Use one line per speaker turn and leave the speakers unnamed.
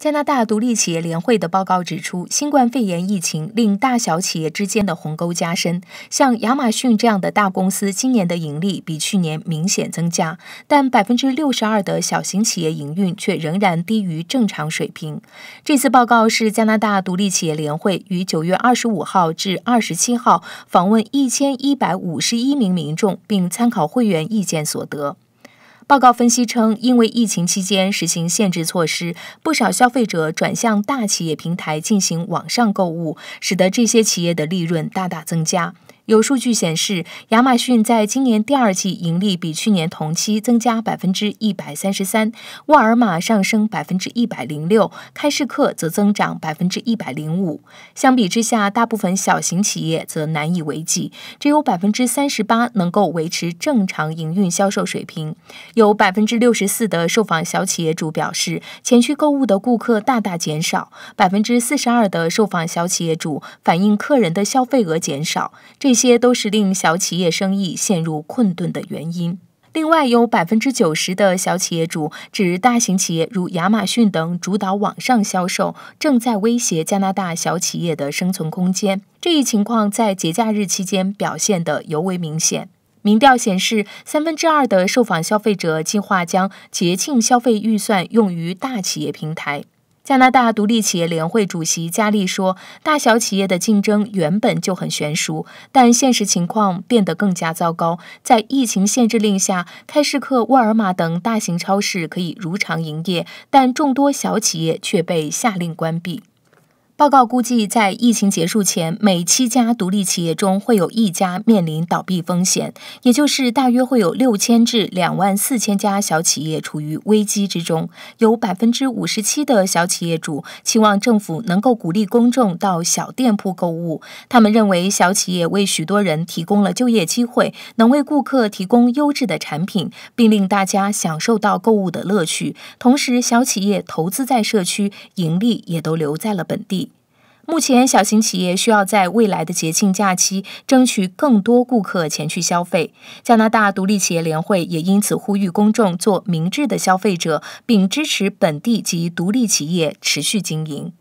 加拿大独立企业联会的报告指出，新冠肺炎疫情令大小企业之间的鸿沟加深。像亚马逊这样的大公司，今年的盈利比去年明显增加，但百分之六十二的小型企业营运却仍然低于正常水平。这次报告是加拿大独立企业联会于九月二十五号至二十七号访问一千一百五十一名民众，并参考会员意见所得。报告分析称，因为疫情期间实行限制措施，不少消费者转向大企业平台进行网上购物，使得这些企业的利润大大增加。有数据显示，亚马逊在今年第二季盈利比去年同期增加百分之一百三十三，沃尔玛上升百分之一百零六，开市客则增长百分之一百零五。相比之下，大部分小型企业则难以为继，只有百分之三十八能够维持正常营运销售水平。有百分之六十四的受访小企业主表示，前去购物的顾客大大减少，百分之四十二的受访小企业主反映客人的消费额减少。这。这些都是令小企业生意陷入困顿的原因。另外，有百分之九十的小企业主指，大型企业如亚马逊等主导网上销售，正在威胁加拿大小企业的生存空间。这一情况在节假日期间表现得尤为明显。民调显示，三分之二的受访消费者计划将节庆消费预算用于大企业平台。加拿大独立企业联会主席加利说：“大小企业的竞争原本就很悬殊，但现实情况变得更加糟糕。在疫情限制令下，开市客、沃尔玛等大型超市可以如常营业，但众多小企业却被下令关闭。”报告估计，在疫情结束前，每七家独立企业中会有一家面临倒闭风险，也就是大约会有六千至两万四千家小企业处于危机之中。有百分之五十七的小企业主期望政府能够鼓励公众到小店铺购物，他们认为小企业为许多人提供了就业机会，能为顾客提供优质的产品，并令大家享受到购物的乐趣。同时，小企业投资在社区，盈利也都留在了本地。目前，小型企业需要在未来的节庆假期争取更多顾客前去消费。加拿大独立企业联会也因此呼吁公众做明智的消费者，并支持本地及独立企业持续经营。